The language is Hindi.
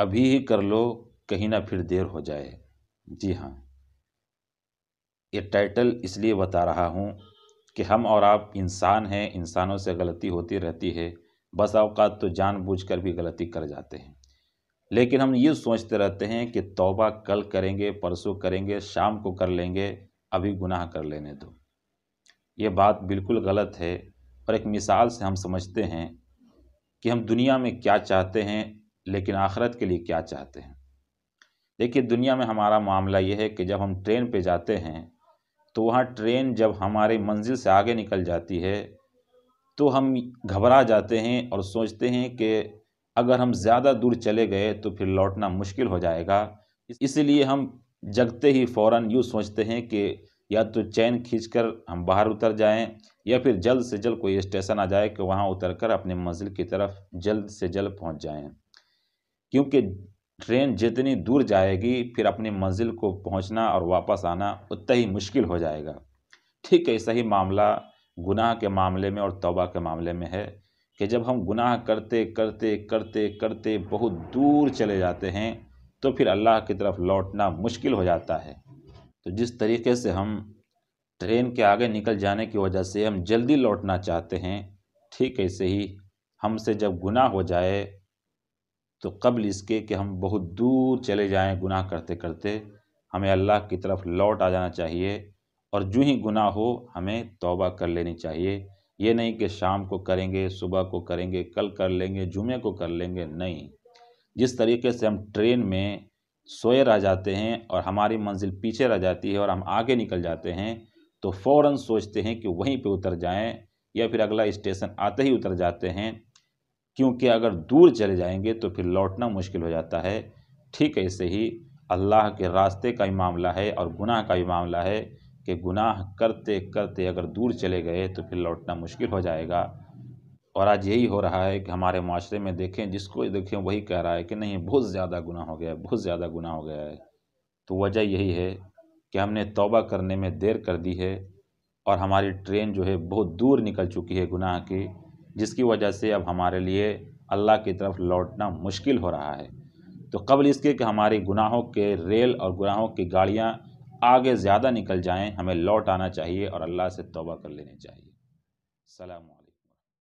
अभी ही कर लो कहीं ना फिर देर हो जाए जी हाँ ये टाइटल इसलिए बता रहा हूँ कि हम और आप इंसान हैं इंसानों से गलती होती रहती है बस अवकात तो जानबूझकर भी गलती कर जाते हैं लेकिन हम ये सोचते रहते हैं कि तौबा कल करेंगे परसों करेंगे शाम को कर लेंगे अभी गुनाह कर लेने दो ये बात बिल्कुल गलत है और एक मिसाल से हम समझते हैं कि हम दुनिया में क्या चाहते हैं लेकिन आखरत के लिए क्या चाहते हैं देखिए दुनिया में हमारा मामला यह है कि जब हम ट्रेन पे जाते हैं तो वहाँ ट्रेन जब हमारे मंजिल से आगे निकल जाती है तो हम घबरा जाते हैं और सोचते हैं कि अगर हम ज़्यादा दूर चले गए तो फिर लौटना मुश्किल हो जाएगा इसलिए हम जगते ही फ़ौर यूँ सोचते हैं कि या तो चैन खींच हम बाहर उतर जाएं या फिर जल्द से जल्द कोई स्टेशन आ जाए कि वहाँ उतर कर अपने मंजिल की तरफ जल्द से जल्द पहुँच जाएँ क्योंकि ट्रेन जितनी दूर जाएगी फिर अपनी मंजिल को पहुंचना और वापस आना उतना ही मुश्किल हो जाएगा ठीक ऐसा ही मामला गुनाह के मामले में और तौबा के मामले में है कि जब हम गुनाह करते करते करते करते बहुत दूर चले जाते हैं तो फिर अल्लाह की तरफ लौटना मुश्किल हो जाता है तो जिस तरीके से हम ट्रेन के आगे निकल जाने की वजह से हम जल्दी लौटना चाहते हैं ठीक ऐसे ही हमसे जब गुनाह हो जाए तो कबल इसके कि हम बहुत दूर चले जाएं गुनाह करते करते हमें अल्लाह की तरफ लौट आ जाना चाहिए और जो ही गुनाह हो हमें तौबा कर लेनी चाहिए ये नहीं कि शाम को करेंगे सुबह को करेंगे कल कर लेंगे जुमे को कर लेंगे नहीं जिस तरीके से हम ट्रेन में सोए रह जाते हैं और हमारी मंजिल पीछे रह जाती है और हम आगे निकल जाते हैं तो फ़ौर सोचते हैं कि वहीं पर उतर जाएँ या फिर अगला स्टेशन आते ही उतर जाते हैं क्योंकि अगर दूर चले जाएंगे तो फिर लौटना मुश्किल हो जाता है ठीक ऐसे ही अल्लाह के रास्ते का भी मामला है और गुनाह का भी मामला है कि गुनाह करते करते अगर दूर चले गए तो फिर लौटना मुश्किल हो जाएगा और आज यही हो रहा है कि हमारे माशरे में देखें जिसको देखें वही कह रहा है कि नहीं बहुत ज़्यादा गुनाह हो गया है बहुत ज़्यादा गुनाह हो गया है तो वजह यही है कि हमने तौबा करने में देर कर दी है और हमारी ट्रेन जो है बहुत दूर निकल चुकी है गुनाह की जिसकी वजह से अब हमारे लिए अल्लाह की तरफ लौटना मुश्किल हो रहा है तो कबल इसके कि हमारे गुनाहों के रेल और गुनाहों की गाड़ियाँ आगे ज़्यादा निकल जाएँ हमें लौट आना चाहिए और अल्लाह से तोबा कर लेनी चाहिए सलाम